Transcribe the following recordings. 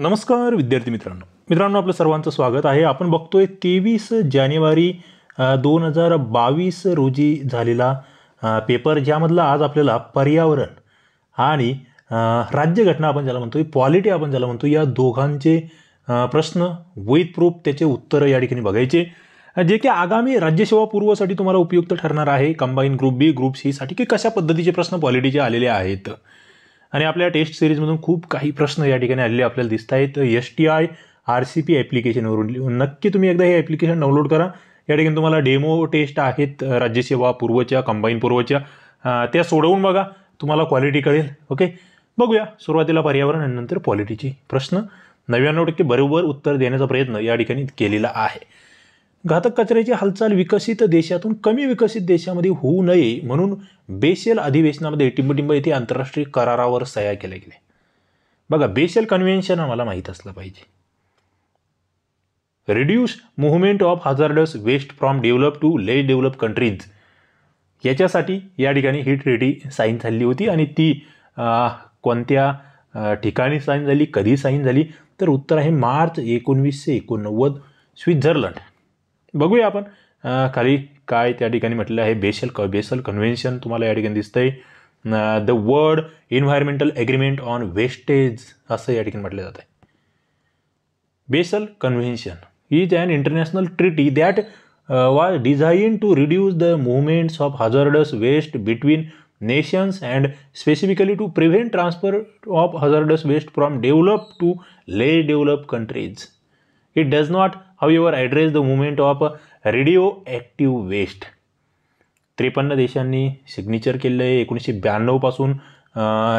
नमस्कार विद्यार्थी मित्रांनो मित्रांनो आपलं सर्वांचं स्वागत आहे आपण बघतोय तेवीस जानेवारी दोन हजार बावीस रोजी झालेला पेपर ज्यामधला आज आपल्याला पर्यावरण आणि राज्यघटना आपण ज्याला म्हणतोय पॉलिटी आपण ज्याला म्हणतो या दोघांचे प्रश्न वेद प्रूफ त्याचे उत्तरं या ठिकाणी बघायचे जे की आगामी राज्यसेवा पूर्वसाठी तुम्हाला उपयुक्त ठरणार आहे कंबाईन ग्रुप बी ग्रुप सीसाठी की कशा पद्धतीचे प्रश्न पॉलिटीचे आलेले आहेत आणि आपल्या टेस्ट सिरीजमधून खूप काही प्रश्न या ठिकाणी आलेले आपल्याला दिसत आहेत S T I R C P ॲप्लिकेशनवरून नक्की तुम्ही एकदा हे ॲप्लिकेशन डाउनलोड करा या ठिकाणी तुम्हाला डेमो टेस्ट आहेत राज्यसेवा पूर्वच्या कंबाईन पूर्वच्या त्या सोडवून बघा तुम्हाला क्वालिटी कळेल ओके बघूया सुरुवातीला पर्यावरण आणि नंतर क्वालिटीचे प्रश्न नव्याण्णव टक्के बरोबर उत्तर देण्याचा प्रयत्न या ठिकाणी केलेला आहे घातक कचऱ्याची हालचाल विकसित देशातून कमी विकसित देशामध्ये होऊ नये म्हणून बेसेल अधिवेशनामध्ये टिंबटिंब येथे आंतरराष्ट्रीय करारावर सह्या केल्या गेल्या बघा बेसेल कन्व्हेन्शन आम्हाला माहीत असलं पाहिजे reduce movement of hazardous waste from develop to less develop countries याच्यासाठी या ठिकाणी ही ट्रेडी साईन झाली होती आणि ती कोणत्या ठिकाणी साईन झाली कधी साईन झाली तर उत्तर आहे मार्च एकोणवीसशे एकोणनव्वद स्वित्झर्लंड बघूया आपण खाली काय त्या ठिकाणी म्हटलं आहे बेसल क बेसल कन्व्हेन्शन तुम्हाला या ठिकाणी दिसतंय the word environmental agreement on wastage असं या ठिकाणी म्हटलं जात आहे Basel convention is and international treaty that was designed to reduce the movements of hazardous waste between nations and specifically to prevent transfer of hazardous waste from develop to less develop countries it does not however address the movement of radioactive waste त्रेपन्न देशांनी signature केलेलं आहे एकोणीसशे ब्याण्णवपासून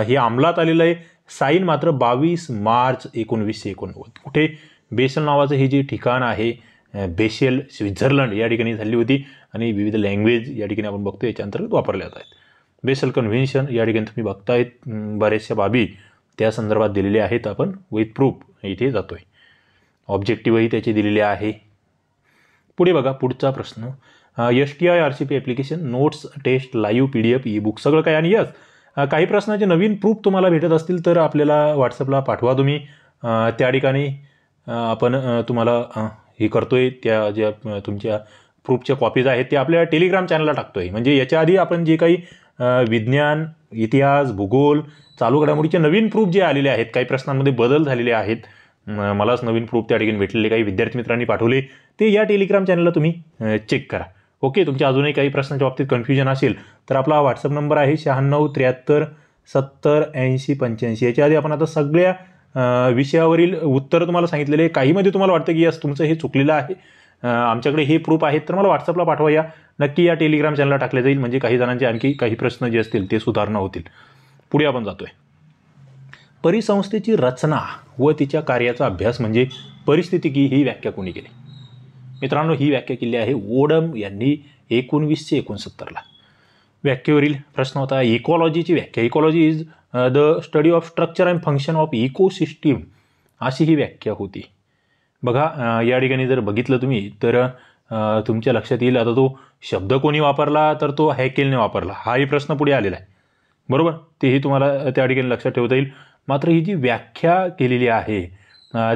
हे अंमलात आलेलं आहे sine मात्र बावीस मार्च एकोणवीसशे एकोणनव्वद कुठे बेसल नावाचं हे जे ठिकाण आहे बेशेल स्वित्झर्लंड या ठिकाणी झाली होती आणि विविध लँग्वेज या ठिकाणी आपण बघतो याच्या अंतर्गत वापरल्या जात आहेत बेसल कन्व्हेन्शन या ठिकाणी तुम्ही बघतायत बऱ्याचशा बाबी त्या संदर्भात दिलेल्या आहेत आपण विथ प्रूफ इथे जातो आहे ऑब्जेक्टिव्हही त्याची दिलेली आहे पुढे बघा पुढचा प्रश्न S T I R C P application notes test live P D F e book सगळं काय आणि यस काही प्रश्नाचे नवीन प्रूफ तुम्हाला भेटत असतील तर आपल्याला व्हॉट्सअपला पाठवा तुम्ही त्या ठिकाणी आपण तुम्हाला हे करतो आहे त्या ज्या तुमच्या प्रूफच्या कॉपीज आहेत ते आपल्या टेलिग्राम चॅनलला टाकतो आहे म्हणजे याच्या आधी आपण जे काही विज्ञान इतिहास भूगोल चालू घडामोडीचे नवीन प्रूफ जे आलेले आहेत काही प्रश्नांमध्ये बदल झालेले आहेत मलाच नवीन प्रूफ त्या ठिकाणी भेटलेले काही विद्यार्थी मित्रांनी पाठवले ते या टेलिग्राम चॅनलला तुम्ही चेक करा ओके तुमच्या अजूनही काही प्रश्नांच्या बाबतीत कन्फ्युजन असेल तर आपला व्हॉट्सअप नंबर आहे शहाण्णव त्र्याहत्तर सत्तर ऐंशी पंच्याऐंशी याच्या आधी आपण आता सगळ्या विषयावरील उत्तर तुम्हाला सांगितलेले काहीमध्ये तुम्हाला वाटतं की यस तुमचं हे चुकलेलं आहे आमच्याकडे हे प्रूफ आहेत तर मला व्हॉट्सअपला पाठवा या नक्की या टेलिग्राम चॅनलला टाकले जाईल म्हणजे काही जणांचे आणखी काही प्रश्न जे असतील ते सुधारणा होतील पुढे आपण जातोय परिसंस्थेची रचना व तिच्या कार्याचा अभ्यास म्हणजे परिस्थितिकी ही व्याख्या कोणी केली मित्रांनो ही व्याख्या केली आहे ओडम यांनी एकोणवीसशे एकोणसत्तरला व्याख्येवरील प्रश्न होता इकॉलॉजीची व्याख्या ecology is the study of structure and function of ecosystem अशी ही व्याख्या होती बघा uh, या ठिकाणी जर बघितलं तुम्ही तर uh, तुमच्या लक्षात येईल आता तो शब्द कोणी वापरला तर तो हॅकेलने वापरला हाही प्रश्न पुढे आलेला आहे बरोबर तेही तुम्हाला त्या ठिकाणी लक्षात ठेवता येईल मात्र ही जी व्याख्या केलेली आहे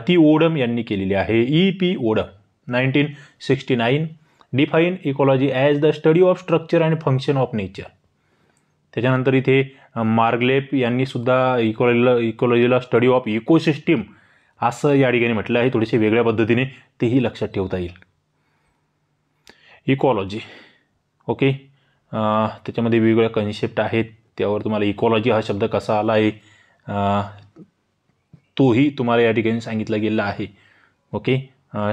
ती ओडम यांनी केलेली आहे E P Odum nineteen sixty nine define ecology as the study of structure and function of nature त्याच्यानंतर इथे मार्गलेप यांनीसुद्धा इकॉलॉजीला इकॉलॉजीला स्टडी ऑफ इकोसिस्टीम असं या ठिकाणी म्हटलं आहे थोडीशी वेगळ्या पद्धतीने तेही लक्षात ठेवता येईल इकॉलॉजी ओके त्याच्यामध्ये वेगवेगळ्या कन्सेप्ट आहेत त्यावर तुम्हाला इकॉलॉजी हा शब्द कसा आला आहे तोही तुम्हाला या ठिकाणी सांगितला गेलेला आहे okay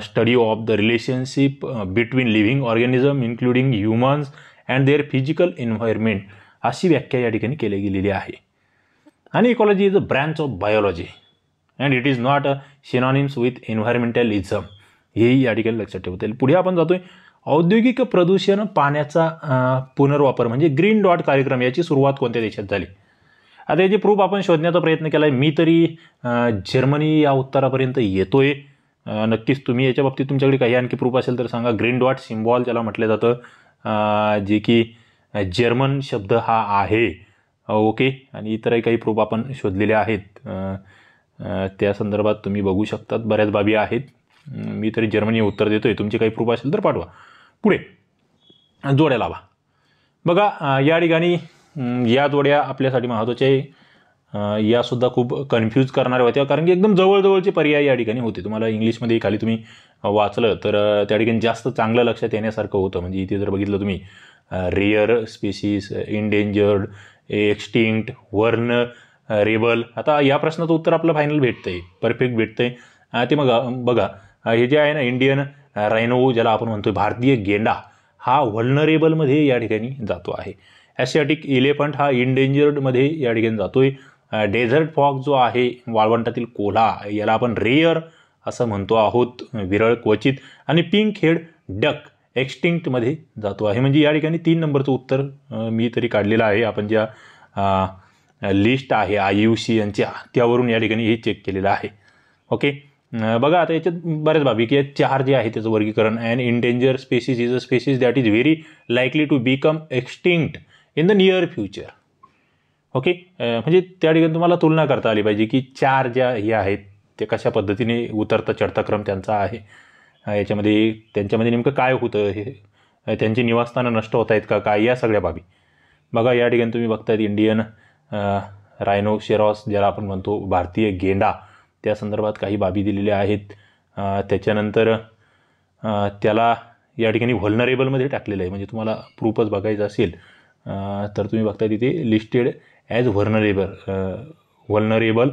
study of the relationship between living organism including humans and their physical environment अशी व्याख्या या ठिकाणी केली गेलेली आहे आणि ecology is a branch of biology and it is not a synonyms with environmentalism हेही या ठिकाणी लक्षात ठेवता येईल पुढे आपण जातोय औद्योगिक प्रदूषण पाण्याचा पुनर्वापर म्हणजे ग्रीन डॉट कार्यक्रम याची सुरुवात कोणत्या देशात झाली आता याची प्रूफ आपण शोधण्याचा प्रयत्न केला आहे मी तरी जर्मनी या उत्तरापर्यंत येतो आहे नक्कीच तुम्ही याच्या बाबतीत तुमच्याकडे काही आणखी प्रूफ असेल तर सांगा ग्रीन डॉट सिम्बॉल ज्याला म्हटलं जातं जे की जर्मन शब्द हा आहे ओके आणि इतरही काही प्रूफ आपण शोधलेले आहेत त्या संदर्भात तुम्ही बघू शकतात बऱ्याच बाबी आहेत मी तरी जर्मनी उत्तर देतो आहे तुमचे काही प्रूफ असेल तर पाठवा पुढे जोड्या लावा बघा या ठिकाणी या जोड्या आपल्यासाठी महत्त्वाच्या आहे यासुद्धा खूप कन्फ्यूज करणाऱ्या होत्या कारण की एकदम जवळजवळचे पर्याय या ठिकाणी होते तुम्हाला इंग्लिशमध्ये खाली तुम्ही वाचलं तर त्या ठिकाणी जास्त चांगलं लक्षात येण्यासारखं होतं म्हणजे इथे जर बघितलं तुम्ही rare species endangered extinct vulnerable आता या प्रश्नाचं उत्तर आपलं फायनल भेटतं आहे परफेक्ट भेटतं आहे ते बघा बघा हे जे आहे ना इंडियन रायनो ज्याला आपण म्हणतो भारतीय गेंडा हा व्हल्नरेबलमध्ये या ठिकाणी जातो आहे ॲशियाटिक इलेफंट हा इनडेंजर्डमध्ये या ठिकाणी जातो आहे डेझर्ट फॉग जो आहे वाळवंटातील कोल्हा याला आपण रेअर असं म्हणतो आहोत विरळ क्वचित आणि पिंक हेड डक एक्स्टिंक्टमध्ये जातो आहे म्हणजे या ठिकाणी तीन नंबरचं उत्तर मी तरी काढलेलं आहे आपण ज्या लिस्ट आहे आय यू सी यांच्या त्यावरून या ठिकाणी हे चेक केलेलं आहे ओके बघा आता याच्यात बऱ्याच बाबी की चार जे आहे त्याचं वर्गीकरण and endanger species is a species that is very likely to become extinct in the near future okay म्हणजे त्या ठिकाणी तुम्हाला तुलना करता आली पाहिजे की चार ज्या हे आहेत ते कशा पद्धतीने उतरता चढता क्रम त्यांचा आहे याच्यामध्ये त्यांच्यामध्ये नेमकं काय होतं हे त्यांची निवासस्थानं नष्ट होत आहेत का काय या सगळ्या बाबी बघा या ठिकाणी तुम्ही बघतायत इंडियन रायनो शेरॉस ज्याला आपण म्हणतो भारतीय गेंडा त्या संदर्भात काही बाबी दिलेल्या आहेत त्याच्यानंतर त्याला या ठिकाणी व्हलनरेबलमध्ये टाकलेलं आहे म्हणजे तुम्हाला प्रूफच बघायचं असेल तर तुम्ही बघताय तिथे listed as vulnerable vulnerable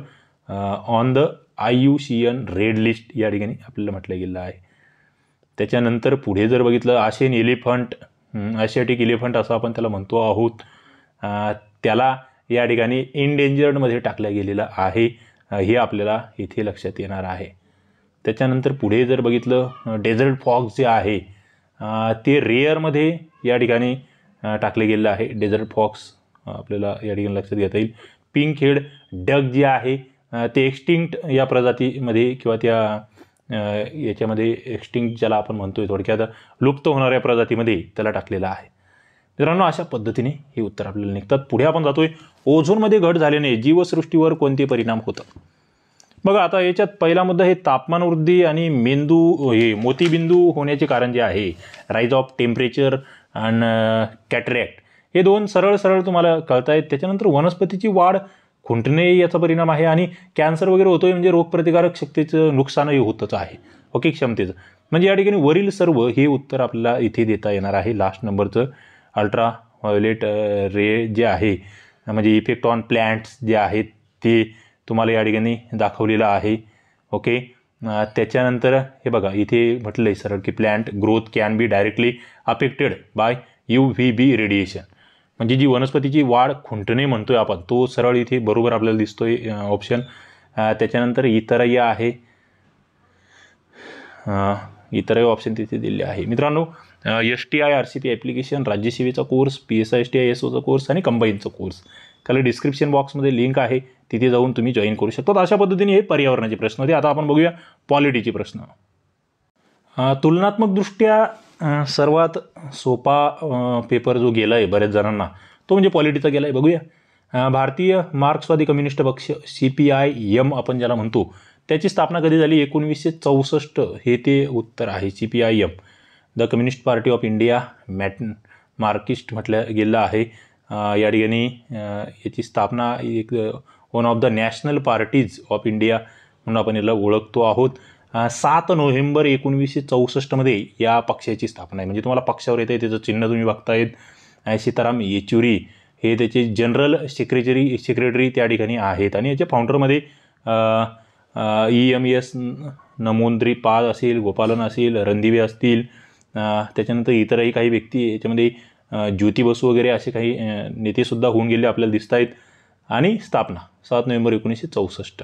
on the I U C N red list या ठिकाणी आपल्याला म्हटलं गेलं आहे त्याच्यानंतर पुढे जर बघितलं आशियन एलिफंट आशियाटिक एलिफंट असं आपण त्याला म्हणतो आहोत त्याला या ठिकाणी इनडेंजर्डमध्ये टाकलं गेलेलं आहे हे आपल्याला इथे लक्षात येणार आहे त्याच्यानंतर पुढे जर बघितलं डेझर्ट फॉग जे आहे ते रेअरमध्ये या ठिकाणी टाकले गेलेलं आहे डेझर्ट फॉक्स आपल्याला या ठिकाणी लक्षात घेता येईल पिंक हेड डग जे आहे ते एक्स्टिंक्ट या प्रजातीमध्ये किंवा त्या याच्यामध्ये एक्स्टिंक्ट ज्याला आपण म्हणतोय थोडक्यात लुप्त होणाऱ्या प्रजातीमध्ये त्याला टाकलेलं आहे मित्रांनो अशा पद्धतीने हे उत्तर आपल्याला निघतात पुढे आपण जातोय ओझोनमध्ये घट झाल्याने जीवसृष्टीवर कोणते परिणाम होतात बघा आता याच्यात पहिला मुद्दा हे तापमान वृद्धी आणि मेंदू हे मोतीबिंदू होण्याचे कारण जे आहे राईज ऑफ टेम्परेचर आणि कॅटरॅक्ट हे दोन सरळ सरळ तुम्हाला कळत आहेत त्याच्यानंतर वनस्पतीची वाढ खुंटणे याचा परिणाम आहे आणि कॅन्सर वगैरे होतोय म्हणजे रोगप्रतिकारक शक्तीचं नुकसानही होतंच आहे ओके क्षमतेचं म्हणजे या ठिकाणी वरील सर्व हे उत्तर आपल्याला इथे देता येणार आहे लास्ट नंबरचं अल्ट्रा व्हायोलेट रे जे आहे म्हणजे इफेक्ट ऑन प्लॅन्ट्स जे आहेत ते तुम्हाला या ठिकाणी दाखवलेलं आहे ओके त्याच्यानंतर हे बघा इथे म्हटलं आहे सरळ की plant growth can be directly affected by U V B radiation म्हणजे जी वनस्पतीची वाढ खुंटणे म्हणतो आहे आपण तो सरळ इथे बरोबर आपल्याला दिसतो आहे ऑप्शन त्याच्यानंतर इतरही आहे इतरही ऑप्शन तिथे दिले आहे मित्रांनो S T I R C P application राज्यसेवेचा course P S I S T I S ओचा कोर्स आणि कंबाईनचा कोर्स खाली डिस्क्रिप्शन बॉक्समध्ये लिंक आहे तिथे जाऊन तुम्ही जॉईन करू शकता अशा पद्धतीने हे पर्यावरणाचे प्रश्न होते आता आपण बघूया पॉलिटीचे प्रश्न तुलनात्मकदृष्ट्या सर्वात सोपा पेपर जो गेला आहे बऱ्याच जणांना तो म्हणजे पॉलिटीचा गेला आहे बघूया भारतीय मार्क्सवादी कम्युनिस्ट पक्ष सी पी आय यम आपण ज्याला म्हणतो त्याची स्थापना कधी झाली एकोणवीसशे चौसष्ट हे ते उत्तर आहे C P I M the communist party of India मॅट मार्किस्ट म्हटलं गेलं आहे या ठिकाणी याची स्थापना एक one of the national parties of India म्हणून आपण याला ओळखतो आहोत सात नोव्हेंबर एकोणीसशे चौसष्टमध्ये या पक्षाची स्थापना आहे म्हणजे तुम्हाला पक्षावर येते त्याचं चिन्ह तुम्ही बघतायत सीताराम येचुरी हे त्याचे जनरल सेक्रेटरी सेक्रेटरी त्या ठिकाणी आहेत आणि याच्या फाउंडरमध्ये E M S Namboodiripad असेल गोपालन असेल रणदिवे असतील त्याच्यानंतर इतरही काही व्यक्ती याच्यामध्ये ज्योती बसू वगैरे असे काही नेतेसुद्धा होऊन गेले आपल्याला दिसत आहेत आणि स्थापना सात नोव्हेंबर एकोणीसशे चौसष्ट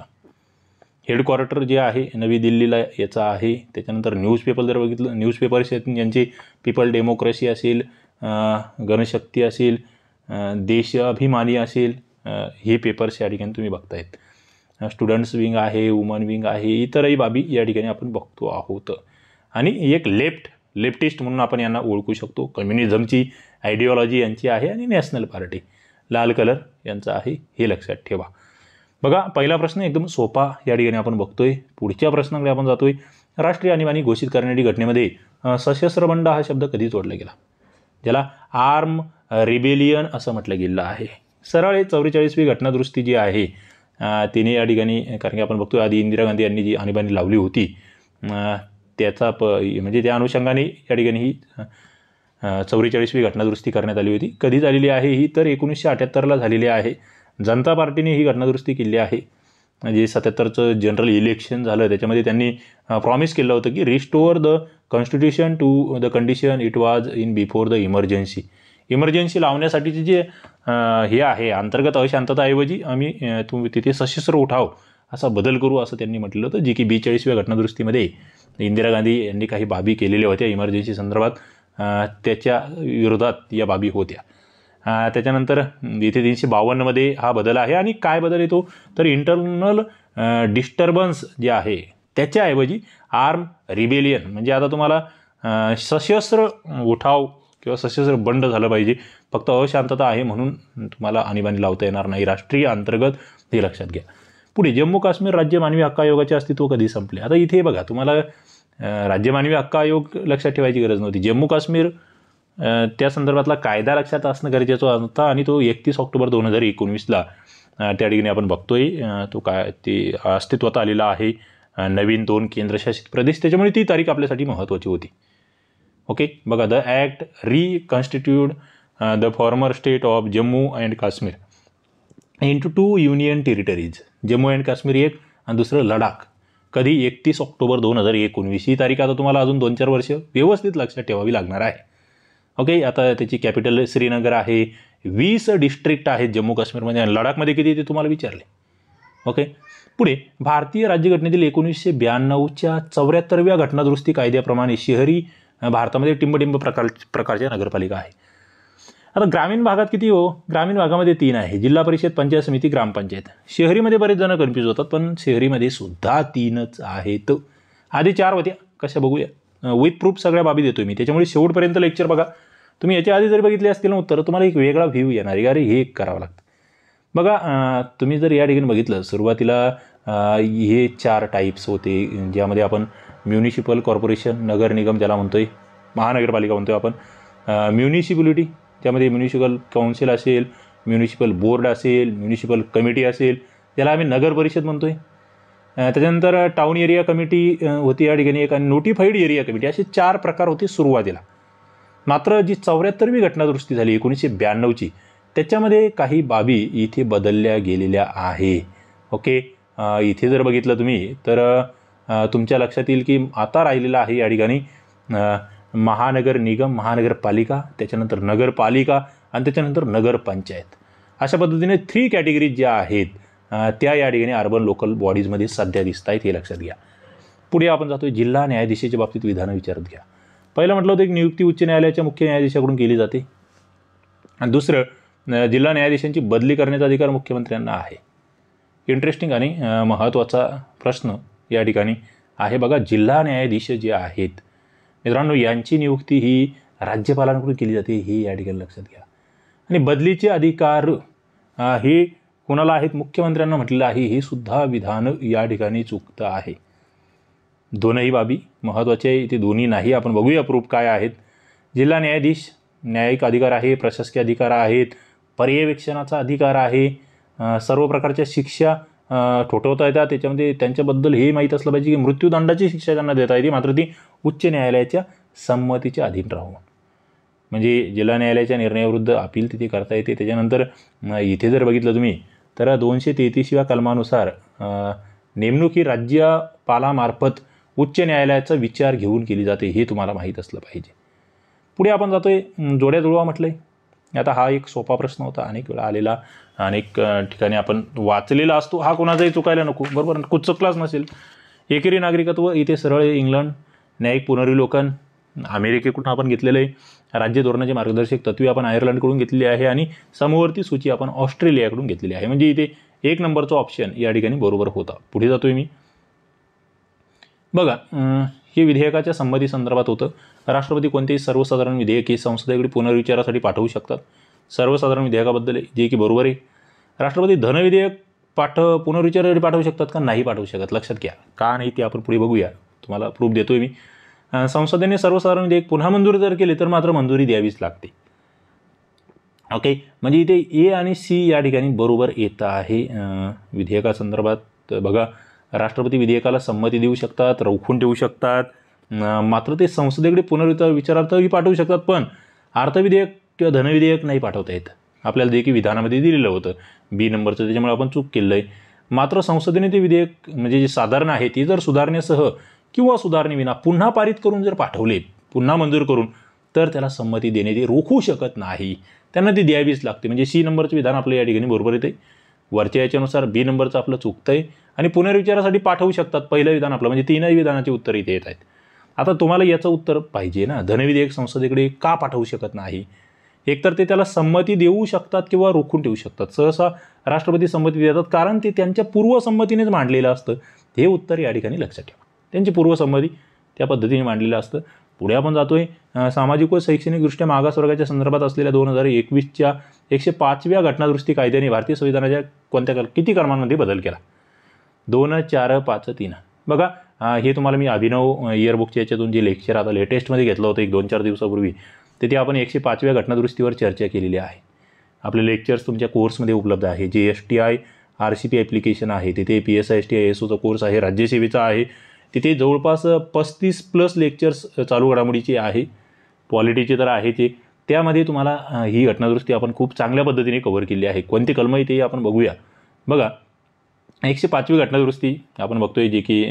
हेडक्वार्टर जे आहे नवी दिल्लीला याचा आहे त्याच्यानंतर न्यूजपेपर जर बघितलं न्यूजपेपर्स आहेत ज्यांची पीपल डेमोक्रेसी असेल गणशक्ती असेल देशाभिमानी असेल हे पेपर्स या ठिकाणी तुम्ही बघतायत स्टुडंट्स विंग आहे वुमन विंग आहे इतरही बाबी या ठिकाणी आपण बघतो आहोत आणि एक लेफ्ट लेफ्टिस्ट म्हणून आपण यांना ओळखू शकतो कम्युनिझमची आयडिओलॉजी यांची आहे आणि नॅशनल पार्टी लाल कलर यांचा आहे हे लक्षात ठेवा बघा पहिला प्रश्न एकदम सोपा या ठिकाणी आपण बघतोय पुढच्या प्रश्नाकडे आपण जातोय राष्ट्रीय आणीबाणी घोषित करण्याची घटनेमध्ये सशस्त्र बंड हा शब्द कधी जोडला गेला ज्याला आर्म रिबेलियन असं म्हटलं गेलं आहे सरळ हे चौवेचाळीसवी घटनादुरुस्ती जी आहे तिने या ठिकाणी कारण की आपण बघतो आधी इंदिरा गांधी यांनी जी आणीबाणी लावली होती त्याचा प म्हणजे त्या अनुषंगाने या ठिकाणी ही चौवेचाळीसवी घटनादुरुस्ती करण्यात आली होती कधी झालेली आहे ही तर एकोणीसशे अठ्याहत्तरला झालेली आहे जनता पार्टीने ही घटनादुरुस्ती केली आहे जे म्हणजे सत्याहत्तरचं जनरल इलेक्शन झालं त्याच्यामध्ये त्यांनी प्रॉमिस केलं होतं की restore the constitution to the condition it was in before the emergency emergency लावण्यासाठीचे जे हे आहे अंतर्गत अशांतताऐवजी आम्ही तुम्ही तिथे सशस्त्र उठाव असा बदल करू असं त्यांनी म्हटलं होतं जे की बेचाळीसव्या घटनादुरुस्तीमध्ये इंदिरा गांधी यांनी काही बाबी केलेल्या होत्या इमर्जन्सी संदर्भात त्याच्या विरोधात या बाबी होत्या त्याच्यानंतर इथे तीनशे बावन्नमध्ये हा बदल आहे आणि काय बदल येतो तर इंटरनल डिस्टर्बन्स जे आहे त्याच्याऐवजी आर्म रिबेलियन म्हणजे आता तुम्हाला सशस्त्र उठाव किंवा सशस्त्र बंड झालं पाहिजे फक्त अशांतता आहे म्हणून तुम्हाला आणीबाणी लावता येणार नाही राष्ट्रीय अंतर्गत हे लक्षात घ्या पुढे जम्मू काश्मीर राज्य मानवी हक्क आयोगाचे अस्तित्व कधी संपले आता इथे बघा तुम्हाला राज्य मानवी हक्क आयोग लक्षात ठेवायची गरज नव्हती जम्मू काश्मीर त्या संदर्भातला कायदा लक्षात असणं गरजेचं होता आणि तो एकतीस ऑक्टोबर दोन हजार एकोणवीसला त्या ठिकाणी आपण बघतोय तो काय ते अस्तित्वात आलेला आहे नवीन दोन केंद्रशासित प्रदेश त्याच्यामुळे ती तारीख आपल्यासाठी महत्त्वाची होती ओके बघा the act constituted the former state of Jammu and Kashmir to two union territories Jammu and Kashmir एक आणि दुसरं लडाख कधी एकतीस ऑक्टोबर दोन हजार एकोणवीस ही तारीख आता तुम्हाला अजून दोन चार वर्ष व्यवस्थित लक्षात ठेवावी लागणार आहे ओके आता त्याची कॅपिटल श्रीनगर आहे वीस डिस्ट्रिक्ट आहेत जम्मू काश्मीरमध्ये आणि लडाखमध्ये किती ते तुम्हाला विचारले ओके पुढे भारतीय राज्यघटनेतील एकोणीसशे ब्याण्णवच्या चौऱ्याहत्तरव्या घटनादुरुस्ती कायद्याप्रमाणे शहरी भारतामध्ये टिंबटिंब प्रकार प्रकारच्या नगरपालिका आहे आता ग्रामीण भागात किती हो ग्रामीण भागामध्ये तीन आहे जिल्हा परिषद पंचायत समिती ग्रामपंचायत शहरीमध्ये बरेच जण कन्फ्यूज होतात पण शहरीमध्ये सुद्धा तीनच आहेत आधी चार होत्या कशा बघूया विथ प्रूफ सगळ्या बाबी देतो मी त्याच्यामुळे शेवटपर्यंत लेक्चर बघा तुम्ही याच्या आधी जर बघितले असतील ना तर तुम्हाला एक वेगळा व्ह्यू येणार आहे अरे हे एक करावं लागतं बघा तुम्ही जर या ठिकाणी बघितलं सुरुवातीला हे चार टाईप्स होते ज्यामध्ये आपण म्युनिसिपल कॉर्पोरेशन नगर निगम ज्याला म्हणतोय महानगरपालिका म्हणतोय आपण म्युनिसिपॅलिटी त्यामध्ये म्युनिसिपल काउन्सिल असेल म्युनिसिपल बोर्ड असेल म्युनिसिपल कमिटी असेल त्याला आम्ही नगर परिषद म्हणतो आहे त्याच्यानंतर टाऊन एरिया कमिटी होती या ठिकाणी एक आणि नोटिफाईड एरिया कमिटी असे चार प्रकार होते सुरुवातीला मात्र जी चौऱ्याहत्तरवी घटनादुरुस्ती झाली एकोणीसशे ब्याण्णवची त्याच्यामध्ये काही बाबी इथे बदलल्या गेलेल्या आहे ओके इथे जर बघितलं तुम्ही तर तुमच्या लक्षात येईल की आता राहिलेलं आहे या ठिकाणी महानगर निगम महानगरपालिका त्याच्यानंतर नगरपालिका आणि त्याच्यानंतर नगरपंचायत अशा पद्धतीने थ्री कॅटेगरीज ज्या आहेत त्या या ठिकाणी अर्बन लोकल बॉडीजमध्ये सध्या दिसत आहेत हे लक्षात घ्या पुढे आपण जातो जिल्हा न्यायाधीशाच्या बाबतीत विधानं विचारत घ्या पहिलं म्हटलं होतं एक नियुक्ती उच्च न्यायालयाच्या मुख्य न्यायाधीशाकडून केली जाते आणि दुसरं जिल्हा न्यायाधीशांची बदली करण्याचा अधिकार मुख्यमंत्र्यांना आहे इंटरेस्टिंग आणि महत्त्वाचा प्रश्न या ठिकाणी आहे बघा जिल्हा न्यायाधीश जे आहेत मित्रांनो यांची नियुक्ती ही राज्यपालांकडून केली जाते हे या ठिकाणी लक्षात घ्या आणि बदलीचे अधिकार हे कोणाला आहेत मुख्यमंत्र्यांना म्हटलेलं आहे हे सुद्धा विधान या ठिकाणी चुकतं आहे दोनही बाबी महत्त्वाचे ते दोन्ही नाही आपण बघूया प्रूफ काय आहेत जिल्हा न्यायाधीश न्यायिक अधिकार आहे प्रशासकीय अधिकार आहेत पर्यवेक्षणाचा अधिकार आहे सर्व प्रकारच्या शिक्षा ठोठवता येतात त्याच्यामध्ये त्यांच्याबद्दल हे माहीत असलं पाहिजे की मृत्यूदंडाची शिक्षा त्यांना देता येते मात्र ती उच्च न्यायालयाच्या संमतीच्या अधीन राहून म्हणजे जिल्हा न्यायालयाच्या निर्णयाविरुद्ध अपील तिथे करता येते त्याच्यानंतर इथे जर बघितलं तुम्ही तर दोनशे तेहतीसव्या कलमानुसार नेमणूक ही राज्यपालामार्फत उच्च न्यायालयाचा विचार घेऊन केली जाते हे तुम्हाला माहीत असलं पाहिजे पुढे आपण जातो आहे जोड्या जुळवा म्हटलं आहे आता हा एक सोपा प्रश्न होता अनेक वेळा आलेला अनेक ठिकाणी आपण वाचलेला असतो हा कोणाचाही चुकायला नको बरोबर कुचकलाच नसेल एकेरी नागरिकत्व इथे सरळ इंग्लंड न्यायिक पुनर्विलोकन अमेरिकेकडून आपण घेतलेले राज्य धोरणाचे मार्गदर्शक तत्वे आपण आयर्लंडकडून घेतलेली आहे आणि समवर्ती सूची आपण ऑस्ट्रेलियाकडून घेतलेली आहे म्हणजे इथे एक नंबरचा ऑप्शन या ठिकाणी बरोबर होता पुढे जातोय मी बघा हे विधेयकाच्या संमती संदर्भात होतं राष्ट्रपती कोणतेही सर्वसाधारण विधेयक हे संसदेकडे पुनर्विचारासाठी पाठवू शकतात सर्वसाधारण विधेयकाबद्दल जे की बरोबर आहे राष्ट्रपती धनविधेयक पाठ पुनर्विचारासाठी पाठवू शकतात का नाही पाठवू शकत लक्षात घ्या का नाही ते आपण पुढे बघूया तुम्हाला प्रूफ देतोय मी संसदेने सर्वसाधारण विधेयक पुन्हा मंजुरी जर केली तर मात्र मंजुरी द्यावीच लागते ओके म्हणजे इथे ए आणि सी या ठिकाणी बरोबर येत आहे विधेयकासंदर्भात बघा राष्ट्रपती विधेयकाला संमती देऊ शकतात रोखून ठेवू शकतात मात्र ते संसदेकडे पुनर्विचार विचारार्थही पाठवू शकतात पण अर्थविधेयक किंवा धनविधेयक नाही पाठवता येत आपल्याला देखील विधानामध्ये दिलेलं होतं बी नंबरचं त्याच्यामुळे आपण चूक केलं आहे मात्र संसदेने ते विधेयक म्हणजे जे साधारण आहे ते जर सुधारण्यासह किंवा सुधारणेविना पुन्हा पारित करून जर पाठवले पुन्हा मंजूर करून तर त्याला संमती देणे ते रोखू शकत नाही त्यांना ती द्यावीच लागते म्हणजे सी नंबरचं विधान आपलं या ठिकाणी बरोबर येते वरच्या याच्यानुसार बी नंबरचं आपलं चुकतं आहे आणि पुनर्विचारासाठी पाठवू शकतात पहिलं विधान आपलं म्हणजे तीनही विधानाचे उत्तर इथे येत आहेत आता तुम्हाला याचं उत्तर पाहिजे ना धनविधेयक संसदेकडे का पाठवू शकत नाही एकतर ते त्याला संमती देऊ शकतात किंवा रोखून ठेवू शकतात सहसा राष्ट्रपती संमती देतात कारण ते त्यांच्या पूर्वसंमतीनेच मांडलेलं असतं हे उत्तर या ठिकाणी लक्षात ठेवा त्यांची पूर्वसंमती त्या पद्धतीने मांडलेलं असतं पुढे आपण जातो आहे सामाजिक व शैक्षणिकदृष्ट्या मागासवर्गाच्या संदर्भात असलेल्या दोन हजार एकवीसच्या एकशे पाचव्या घटनादृष्टी कायद्याने भारतीय संविधानाच्या कोणत्या कल किती क्रमांमध्ये बदल केला दोन चार पाच तीन बघा हे तुम्हाला मी अभिनव इयरबुकच्या याच्यातून जे लेक्चर आता लेटेस्टमध्ये घेतलं होतं एक दोन चार दिवसापूर्वी तिथे आपण एकशे पाचव्या घटनादृष्टीवर चर्चा केलेली आहे आपले लेक्चर्स तुमच्या कोर्समध्ये उपलब्ध आहे जे S T I R C P application आहे तिथे P S I S T I S ओचा कोर्स आहे राज्यसेवेचा आहे तिथे जवळपास पस्तीस प्लस लेक्चर्स चालू घडामोडीचे आहे क्वालिटीचे तर आहे ते त्यामध्ये तुम्हाला ही घटनादुरुस्ती आपण खूप चांगल्या पद्धतीने कव्हर केली आहे कोणती कलम आहे ते आपण बघूया बघा एकशे पाचवी घटनादुरुस्ती आपण बघतोय जे की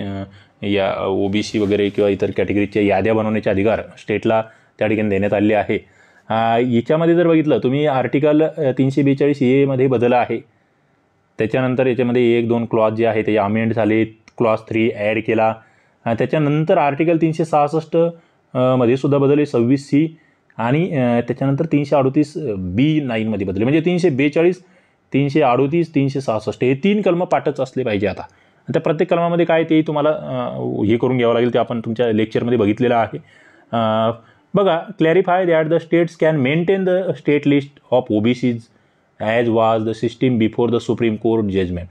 या ओ बी सी वगैरे किंवा इतर कॅटेगरीच्या याद्या बनवण्याचे अधिकार स्टेटला त्या ठिकाणी देण्यात आले आहे याच्यामध्ये जर बघितलं तुम्ही आर्टिकल तीनशे बेचाळीस एमध्ये बदल आहे त्याच्यानंतर याच्यामध्ये एक दोन क्लॉज जे आहे ते अमेंड झाले क्लॉज थ्री ॲड केला त्याच्यानंतर आर्टिकल तीनशे सहासष्ट मध्ये सुद्धा बदलले सव्वीस सी आणि त्याच्यानंतर तीनशे अडोतीस बी नाईनमध्ये बदलले म्हणजे तीनशे बेचाळीस तीनशे अडोतीस तीनशे सहासष्ट हे तीन कलम पाठच असले पाहिजे आता त्या प्रत्येक कलमामध्ये काय तेही तुम्हाला हे करून घ्यावं लागेल ते आपण तुमच्या लेक्चरमध्ये बघितलेलं आहे बघा clarify that the states can maintain the state list of OBCs as was the system before the Supreme Court judgment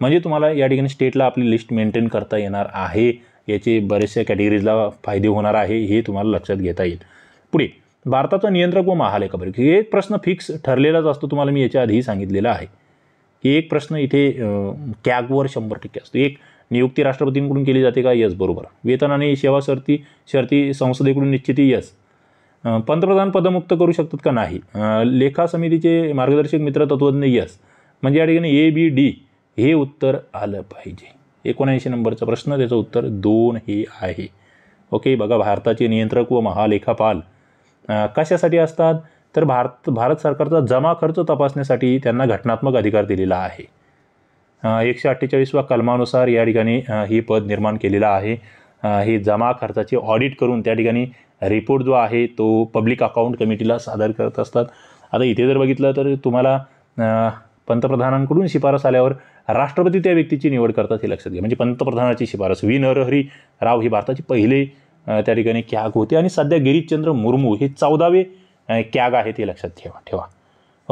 म्हणजे तुम्हाला या ठिकाणी स्टेटला आपली लिस्ट मेंटेन करता येणार आहे याचे बरेचशा कॅटेगरीजला फायदे होणार आहे हे तुम्हाला लक्षात घेता येईल पुढे भारताचा नियंत्रक व महालेखा हे एक प्रश्न फिक्स ठरलेलाच असतो तुम्हाला मी याच्या आधीही सांगितलेला आहे की एक प्रश्न इथे कॅगवर शंभर टक्के असतो एक नियुक्ती राष्ट्रपतींकडून केली जाते का यस बरोबर वेतन आणि सेवा शर्ती शर्ती संसदेकडून निश्चिती यस पंतप्रधान पदमुक्त करू शकतात का नाही लेखा समितीचे मार्गदर्शक मित्र यस म्हणजे या ठिकाणी ए बी डी हे उत्तर आलं पाहिजे एकोणऐंशी नंबरचा प्रश्न त्याचं उत्तर दोन हे आहे ओके बघा भारताचे नियंत्रक व महालेखापाल कशासाठी असतात तर भारत भारत सरकारचा जमा खर्च तपासण्यासाठी त्यांना घटनात्मक अधिकार दिलेला आहे एकशे अठ्ठेचाळीसव्या कलमानुसार या ठिकाणी ही पद निर्माण केलेलं आहे हे जमा खर्चाचे ऑडिट करून त्या ठिकाणी रिपोर्ट जो आहे तो पब्लिक अकाउंट कमिटीला सादर करत असतात आता इथे जर बघितलं तर तुम्हाला पंतप्रधानांकडून शिफारस आल्यावर राष्ट्रपती त्या व्यक्तीची निवड करतात हे लक्षात घ्या म्हणजे पंतप्रधानाची शिफारस व्ही नरहरी राव ही भारताची पहिले त्या ठिकाणी कॅग होते आणि सध्या गिरीशचंद्र मुर्मू हे चौदावे कॅग आहेत हे लक्षात ठेवा ठेवा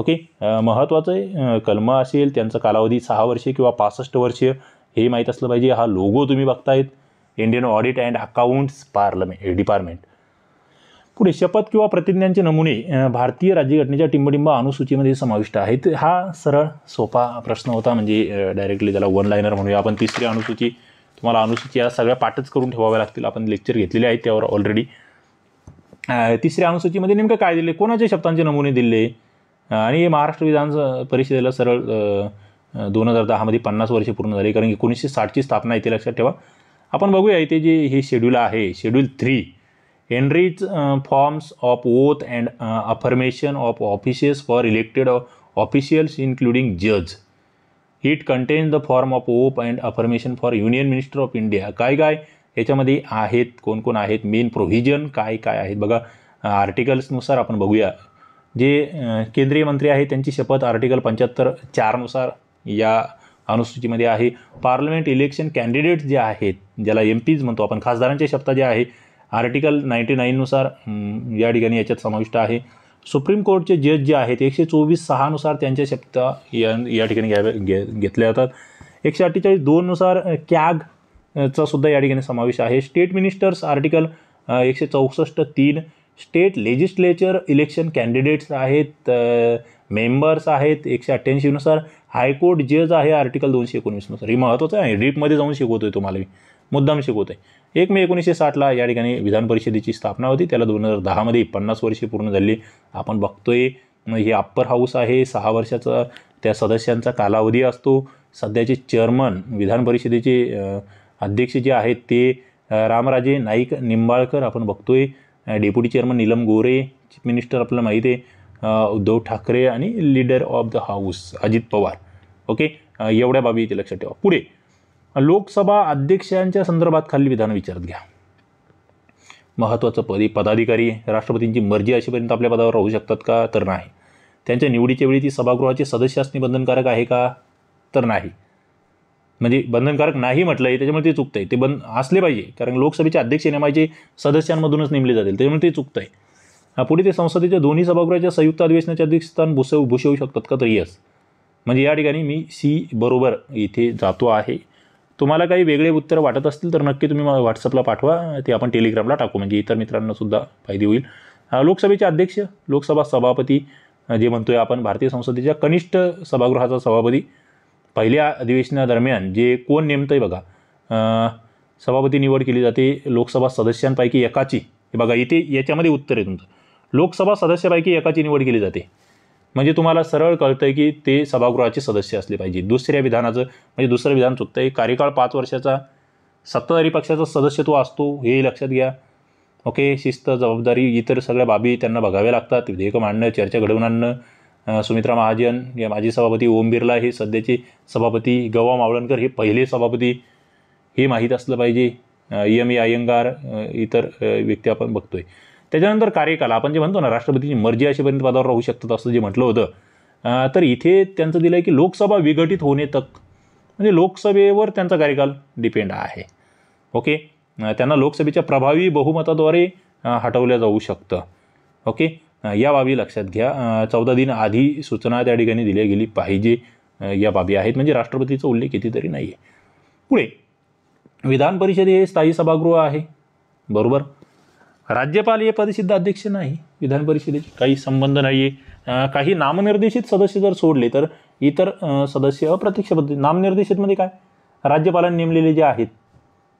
ओके महत्त्वाचं आहे कलम असेल त्यांचा कालावधी सहा वर्षे किंवा पासष्ट वर्षीय हे माहीत असलं पाहिजे हा लोगो तुम्ही बघतायत Indian audit and accounts parliament department पुढे शपथ किंवा प्रतिज्ञांचे नमुने भारतीय राज्यघटनेच्या टिंबडिंबा अनुसूचीमध्ये समाविष्ट आहेत हा सरळ सोपा प्रश्न होता म्हणजे डायरेक्टली त्याला वन लायनर म्हणूया आपण तिसरी अनुसूची तुम्हाला अनुसूची या सगळ्या पाठच करून ठेवाव्या लागतील आपण लेक्चर घेतलेले आहेत त्यावर ऑलरेडी तिसऱ्या अनुसूचीमध्ये नेमकं काय दिले कोणाच्या शब्दांचे नमुने दिले आणि महाराष्ट्र विधान परिषदेला सरळ दोन हजार दहामध्ये पन्नास वर्षे पूर्ण झाली कारण एकोणीसशे साठची स्थापना इथे लक्षात ठेवा आपण बघूया इथे जे हे शेड्यूल आहे schedule three एनरीज forms of oath and affirmation of ऑफिशियस for elected officials officials जज जज contains the form form op op affirmation for union union minister of India काय काय याच्यामध्ये आहेत कोण कोण आहेत मेन प्रोव्हिजन काय काय आहेत बघा आर्टिकल्सनुसार uh, आपण बघूया जे uh, केंद्रीय मंत्री आहेत त्यांची शपथ आर्टिकल पंच्याहत्तर चारनुसार या अनुसूचीमध्ये आहे पार्लमेंट इलेक्शन कॅन्डिडेट्स जे आहेत ज्याला एम पीज म्हणतो आपण खासदारांच्या शपथा ज्या आहे आर्टिकल नाईंटी नाईननुसार या ठिकाणी याच्यात समाविष्ट आहे सुप्रीम कोर्टचे जज जे आहेत एकशे चोवीस सहानुसार त्यांच्या शब्द या ठिकाणी घ्याव्या घे घेतल्या जातात एकशे अठ्ठेचाळीस दोननुसार कॅग चा सुद्धा या ठिकाणी समावेश आहे स्टेट मिनिस्टर्स आर्टिकल एकशे चौसष्ट तीन स्टेट लेजिस्लेचर इलेक्शन कॅन्डिडेट्स आहेत मेंबर्स आहेत एकशे अठ्ठ्याऐंशीनुसार हायकोर्ट जज आहे आर्टिकल दोनशे एकोणवीसनुसार हे महत्त्वाचं आहे रीपमध्ये जाऊन शिकवतो आहे तुम्हाला मी मुद्दाम शिकवतो आहे एक मे एकोणीसशे साठला या ठिकाणी विधान परिषदेची स्थापना होती त्याला दोन हजार दहामध्ये पन्नास वर्षे पूर्ण झाली आपण बघतोय हे अप्पर हाऊस आहे सहा वर्षाचा त्या सदस्यांचा कालावधी असतो सध्याचे चेअरमन विधान परिषदेचे अध्यक्ष जे आहेत ते रामराजे नाईक निंबाळकर आपण बघतोय deputy chairman Neelam Gorhe chief minister आपल्याला माहीत आहे उद्धव ठाकरे आणि leader of the house Ajit Pawar okay एवढ्या बाबी इथे लक्षात ठेवा पुढे लोकसभा अध्यक्षांच्या संदर्भात खाली विधान विचारत घ्या महत्त्वाचं पदी पदाधिकारी राष्ट्रपतींची मर्जी अशीपर्यंत आपल्या पदावर राहू शकतात का तर नाही त्यांच्या निवडीच्या वेळी ती सभागृहाचे सदस्य असणे बंधनकारक आहे का तर नाही म्हणजे बंधनकारक नाही म्हटलं आहे त्याच्यामुळे ते चुकतं आहे ते बंद असले पाहिजे कारण लोकसभेचे अध्यक्ष नेमायचे सदस्यांमधूनच नेमले जातील त्याच्यामुळे ते चुकतं आहे पुढे ते संसदेच्या दोन्ही सभागृहाच्या संयुक्त अधिवेशनाच्या अध्यक्षस्थान भूसव भूषवू शकतात का तर यस म्हणजे या ठिकाणी मी सी बरोबर इथे जातो आहे तुम्हाला काही वेगळे उत्तर वाटत असतील तर नक्की तुम्ही मला व्हॉट्सअपला पाठवा ते आपण टेलिग्रामला टाकू म्हणजे इतर मित्रांना सुद्धा फायदे होईल लोकसभेचे अध्यक्ष लोकसभा सभापती जे म्हणतोय आपण भारतीय संसदेच्या कनिष्ठ सभागृहाचा सभापती पहिल्या अधिवेशनादरम्यान जे कोण नेमतं आहे बघा सभापती निवड केली जाते लोकसभा सदस्यांपैकी एकाची बघा इथे याच्यामध्ये उत्तर आहे तुमचं लोकसभा सदस्यापैकी एकाची निवड केली जाते म्हणजे तुम्हाला सरळ कळतं आहे की ते सभागृहाचे सदस्य असले पाहिजे दुसऱ्या विधानाचं म्हणजे दुसरं विधान चुकतं आहे कार्यकाळ पाच वर्षाचा सत्ताधारी पक्षाचा सदस्य तो असतो हे लक्षात घ्या ओके शिस्त जबाबदारी इतर सगळ्या बाबी त्यांना बघाव्या लागतात विधेयकं मांडणं चर्चा घडवून आणणं सुमित्रा महाजन या माजी सभापती ओम बिर्ला हे सध्याचे सभापती गवा मावळणकर हे पहिले सभापती हे माहीत असलं पाहिजे एम ए अय्यंगार इतर व्यक्ती आपण बघतोय त्याच्यानंतर कार्यकाल आपण जे म्हणतो ना राष्ट्रपतीची मर्जी अशीपर्यंत पदावर राहू शकतात असं जे म्हटलं होतं तर इथे त्यांचं दिलं आहे की लोकसभा विघटित होणे तक म्हणजे लोकसभेवर त्यांचा कार्यकाल डिपेंड आहे ओके त्यांना लोकसभेच्या प्रभावी बहुमताद्वारे हटवलं जाऊ शकतं ओके या बाबी लक्षात घ्या चौदा दिन आधी सूचना त्या ठिकाणी दिल्या गेली पाहिजे या बाबी आहेत म्हणजे राष्ट्रपतीचा उल्लेख कितीतरी नाही आहे पुढे विधान हे स्थायी सभागृह आहे बरोबर राज्यपाल हे पदसिद्ध अध्यक्ष नाही विधान परिषदेचे काही संबंध नाही आहे काही नामनिर्देशित सदस्य जर सोडले तर इतर सदस्य अप्रत्यक्ष पद्धती नामनिर्देशितमध्ये काय राज्यपालांनी नेमलेले जे आहेत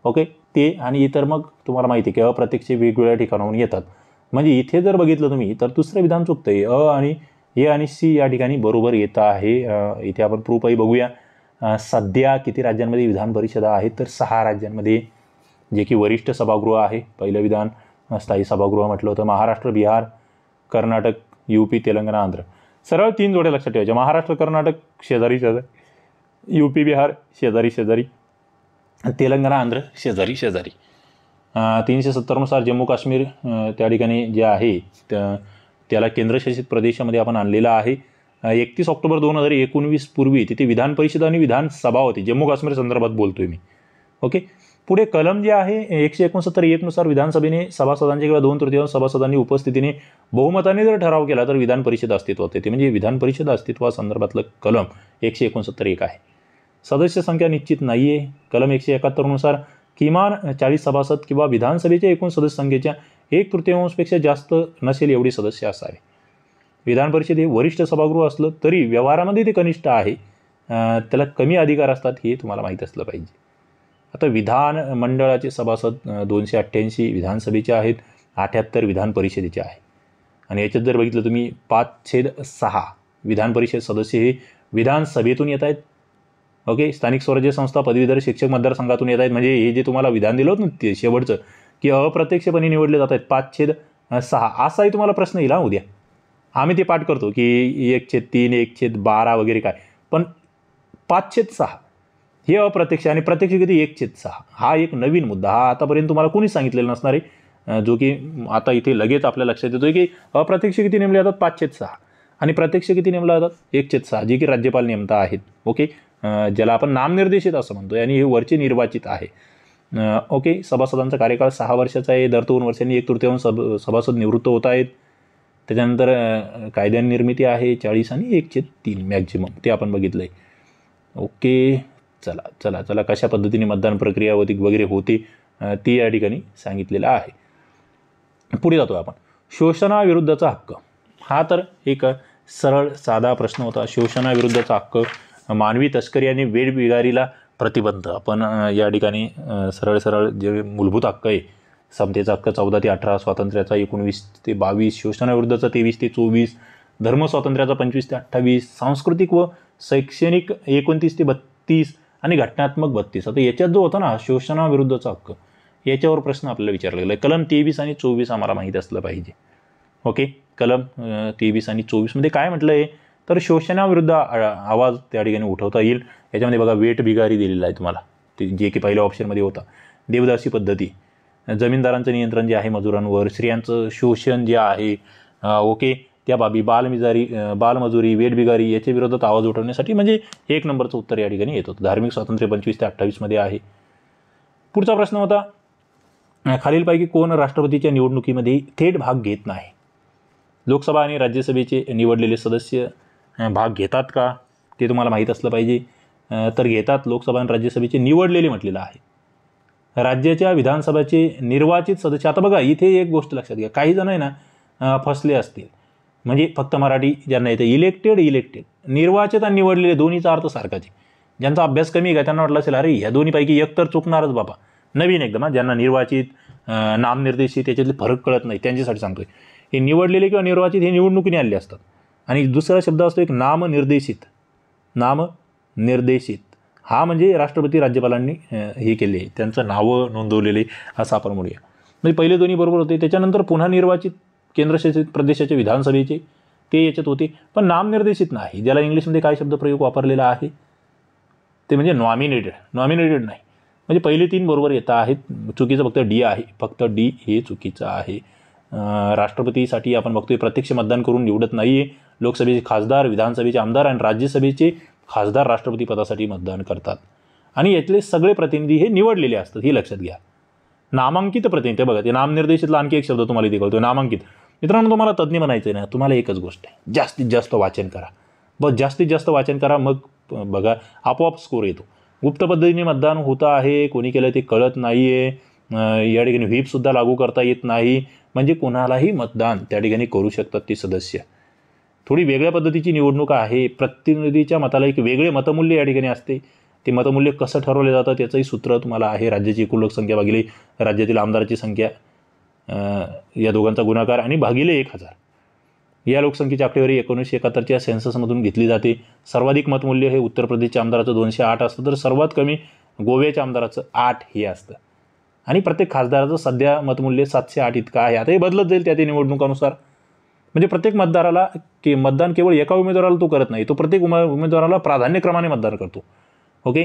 ओके ते आणि इतर मग तुम्हाला माहिती आहे की अप्रत्यक्ष वेगवेगळ्या ठिकाणाहून येतात म्हणजे इथे जर बघितलं तुम्ही तर दुसरं विधान चुकतं आहे अ आणि ए आणि सी या ठिकाणी बरोबर येत आहे इथे आपण प्रूफही बघूया सध्या किती राज्यांमध्ये विधान परिषदा आहेत तर सहा राज्यांमध्ये जे की वरिष्ठ सभागृह आहे पहिलं विधान स्थायी सभागृह म्हटलं होतं महाराष्ट्र बिहार कर्नाटक यूपी तेलंगणा आंध्र सरळ तीन जोड्या लक्षात ठेवायच्या महाराष्ट्र कर्नाटक शेजारी शेजारी यूपी बिहार शेजारी शेजारी तेलंगणा आंध्र शेजारी शेजारी तीनशे सत्तरनुसार जम्मू काश्मीर त्या ठिकाणी जे आहे त्याला केंद्रशासित प्रदेशामध्ये आपण आणलेला आहे एकतीस ऑक्टोबर दोन हजार एकोणवीस पूर्वी तिथे विधान परिषद आणि विधानसभा होती जम्मू काश्मीर संदर्भात बोलतोय मी ओके पुढे कलम जे आहे एकशे एकोणसत्तर एकनुसार विधानसभेने सभासदांचे किंवा दोन तृतीयांश सभासदांनी उपस्थितीने बहुमताने जर ठराव केला तर विधान परिषद अस्तित्वात येते म्हणजे विधान परिषद अस्तित्वासंदर्भातलं कलम एकशे एकोणसत्तर एक आहे सदस्य संख्या निश्चित नाही आहे कलम एकशे एकाहत्तरनुसार किमान चाळीस सभासद किंवा विधानसभेच्या एकूण सदस्य संख्येच्या एक तृतीयांशपेक्षा जास्त नसेल एवढी सदस्य असावे विधान परिषद हे वरिष्ठ सभागृह असलं तरी व्यवहारामध्ये ते कनिष्ठ आहे त्याला कमी अधिकार असतात हे तुम्हाला माहीत असलं पाहिजे आता विधान मंडळाचे सभासद दोनशे अठ्ठ्याऐंशी विधानसभेचे आहेत अठ्याहत्तर विधान परिषदेचे आहे आणि याच्यात जर बघितलं तुम्ही पाच छेद सहा विधान परिषद सदस्य हे विधानसभेतून येत आहेत ओके स्थानिक स्वराज्य संस्था पदवीधर शिक्षक मतदारसंघातून येत आहेत म्हणजे हे जे तुम्हाला विधान दिलं होतं ना ते शेवटचं की अप्रत्यक्षपणे निवडले जात आहेत पाच छेद सहा असाही तुम्हाला प्रश्न येईल हा उद्या आम्ही ते पाठ करतो की एक छेद तीन एक छेद बारा वगैरे काय पण पाच छेद सहा हे अप्रत्यक्ष आणि प्रत्यक्ष किती एक छेद सहा हा एक नवीन मुद्दा हा आतापर्यंत तुम्हाला कोणीच सांगितलेलं नसणार आहे जो की आता इथे लगेच आपल्या लक्षात येतो की अप्रत्यक्ष किती नेमले जातात पाच छेद सहा आणि प्रत्यक्ष किती नेमला जातात एक छेद सहा जे की राज्यपाल नेमता आहेत ओके ज्याला आपण नामनिर्देशित असं म्हणतो आणि हे वरचे निर्वाचित आहे ओके सभासदांचा कार्यकाळ सहा वर्षाचा आहे दर दोन वर्षांनी एक तृतीयांश सभ सभासद निवृत्त होत आहेत त्याच्यानंतर कायद्यानिर्मिती आहे चाळीस आणि एक छेद तीन मॅक्झिमम ते आपण बघितलं आहे ओके चला चला चला कशा पद्धतीने मतदान प्रक्रिया होती वगैरे होती ती या ठिकाणी सांगितलेलं आहे पुढे जातो आपण शोषणाविरुद्धचा हक्क हा तर एक सरळ साधा प्रश्न होता शोषणाविरुद्धचा हक्क मानवी तस्करी आणि वेळबिगारीला प्रतिबंध आपण या ठिकाणी सरळ सरळ जे मूलभूत हक्क आहे समतेचा हक्क चौदा ते अठरा स्वातंत्र्याचा एकोणवीस ते बावीस शोषणाविरुद्धचा तेवीस ते चोवीस धर्मस्वातंत्र्याचा पंचवीस ते अठ्ठावीस सांस्कृतिक व शैक्षणिक एकोणतीस ते बत्तीस आणि घटनात्मक बत्तीस आता याच्यात जो होता ना शोषणाविरुद्धचा हक्क याच्यावर प्रश्न आपल्याला विचारला गेला कलम तेवीस आणि चोवीस आम्हाला माहीत असलं पाहिजे ओके कलम तेवीस आणि चोवीसमध्ये काय म्हटलं आहे तर शोषणाविरुद्ध आवाज त्या ठिकाणी उठवता येईल याच्यामध्ये बघा वेट बिगारी दिलेला आहे तुम्हाला ते जे की पहिल्या ऑप्शनमध्ये होता देवदासी पद्धती जमीनदारांचं नियंत्रण जे आहे मजुरांवर स्त्रियांचं शोषण जे आहे ओके त्या बाबी बालमिजारी बालमजुरी वेटबिगारी याच्या विरोधात आवाज उठवण्यासाठी म्हणजे एक नंबरचं उत्तर या ठिकाणी येत होतं धार्मिक स्वातंत्र्य पंचवीस ते अठ्ठावीसमध्ये आहे पुढचा प्रश्न होता खालीलपैकी कोण राष्ट्रपतीच्या निवडणुकीमध्ये थेट भाग घेत नाही लोकसभा आणि राज्यसभेचे निवडलेले सदस्य भाग घेतात का ते तुम्हाला माहीत असलं पाहिजे तर घेतात लोकसभा आणि राज्यसभेचे निवडलेले म्हटलेलं आहे राज्याच्या विधानसभेचे निर्वाचित सदस्य आता बघा इथे एक गोष्ट लक्षात घ्या काही जण आहे ना फसले असतील म्हणजे फक्त मराठी ज्यांना येते इलेक्टेड इलेक्टेड निर्वाचित आणि निवडलेले दोन्हीचा अर्थ सारखाच आहे ज्यांचा अभ्यास कमी आहे त्यांना वाटलं असेल अरे ह्या दोन्हीपैकी एक तर चुकणारच बाबा नवीन एकदम ज्यांना निर्वाचित नामनिर्देशित याच्यातले फरक कळत नाही त्यांच्यासाठी सांगतोय हे निवडलेले किंवा निर्वाचित हे निवडणुकीने आले असतात आणि दुसरा शब्द असतो एक नामनिर्देशित निर्देशित हा म्हणजे राष्ट्रपती राज्यपालांनी हे केले त्यांचं नावं नोंदवलेले असं आपण म्हणूया म्हणजे पहिले दोन्ही बरोबर होते त्याच्यानंतर पुन्हा निर्वाचित केंद्रशासित प्रदेशाचे विधानसभेचे ते याच्यात होते पण नामनिर्देशित नाही ज्याला इंग्लिशमध्ये काय शब्दप्रयोग वापरलेला आहे ते म्हणजे नॉमिनेटेड नॉमिनेटेड नाही म्हणजे पहिले तीन बरोबर येत आहेत चुकीचं फक्त डी आहे फक्त डी हे चुकीचं आहे राष्ट्रपतीसाठी आपण बघतोय प्रत्यक्ष मतदान करून निवडत नाही आहे लोकसभेचे खासदार विधानसभेचे आमदार आणि राज्यसभेचे खासदार राष्ट्रपती पदासाठी मतदान करतात आणि यातले सगळे प्रतिनिधी हे निवडलेले असतात हे लक्षात घ्या नामांकित प्रतिनिधी बघा ते नामनिर्देशितला आणखी एक शब्द तुम्हाला इथे कळतो नामांकित मित्रांनो तुम्हाला तज्ज्ञ म्हणायचं ना तुम्हाला एकच गोष्ट आहे जास्तीत जास्त वाचन करा बस जास्तीत जास्त वाचन करा मग बघा आपोआप स्कोर येतो गुप्त पद्धतीने मतदान होतं आहे कोणी केलं ते कळत नाही आहे या ठिकाणी व्हीपसुद्धा लागू करता येत नाही म्हणजे कोणालाही मतदान त्या ठिकाणी करू शकतात ते सदस्य थोडी वेगळ्या पद्धतीची निवडणूक आहे प्रतिनिधीच्या मताला एक वेगळे मतमूल्य या ठिकाणी असते ते मतमूल्य कसं ठरवलं जातं त्याचंही सूत्र तुम्हाला आहे राज्याची एकूण लोकसंख्या भागिले राज्यातील आमदारांची संख्या या दोघांचा गुणाकार आणि भागिले एक हजार या लोकसंख्येची आकडेवारी एकोणीसशे एकाहत्तरच्या सेन्ससमधून घेतली जाते सर्वाधिक मतमूल्य हे उत्तर प्रदेशच्या आमदाराचं दोनशे आठ असतं तर सर्वात कमी गोव्याच्या आमदाराचं आठ हे असतं आणि प्रत्येक खासदाराचं सध्या मतमूल्य सातशे आठ इतकं आहे आता हे बदलत जाईल त्या ते निवडणुकानुसार म्हणजे प्रत्येक मतदाराला के मतदान केवळ एका उमेदवाराला तो करत नाही तो प्रत्येक उमे उमेदवाराला प्राधान्यक्रमाने मतदान करतो ओके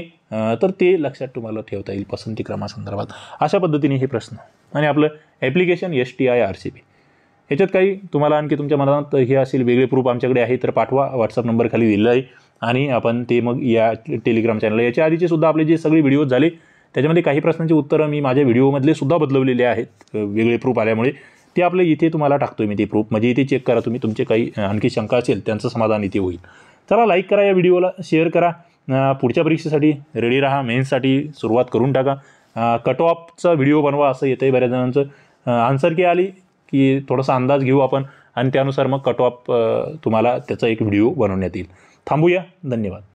तर ते लक्षात तुम्हाला ठेवता येईल पसंती क्रमासंदर्भात अशा पद्धतीने हे प्रश्न आणि आपलं application S T I R C B याच्यात काही तुम्हाला आणखी तुमच्या मनात हे असेल वेगळे प्रूफ आमच्याकडे आहे तर पाठवा व्हॉट्सअप नंबर खाली दिलेला आहे आणि आपण ते मग या टेलिग्राम चॅनल याच्या आधीचे सुद्धा आपले जे सगळे व्हिडिओज झाले त्याच्यामध्ये काही प्रश्नांची उत्तरं मी माझ्या व्हिडिओमधले सुद्धा बदलवलेले आहेत वेगळे प्रूफ आल्यामुळे ते आपले इथे तुम्हाला टाकतो मी ते प्रूफ म्हणजे इथे चेक करा तुम्ही तुमचे काही आणखी शंका असेल त्यांचं समाधान इथे होईल चला लाईक करा या व्हिडिओला शेअर करा पुढच्या परीक्षेसाठी रेडी राहा मेन्ससाठी सुरुवात करून टाका कट ऑफचा व्हिडिओ बनवा असं येतं आहे बऱ्याच जणांचं आन्सर की आली की थोडासा अंदाज घेऊ आपण आणि त्यानुसार मग कट ऑफ तुम्हाला त्याचा एक व्हिडिओ बनवण्यात येईल थांबूया धन्यवाद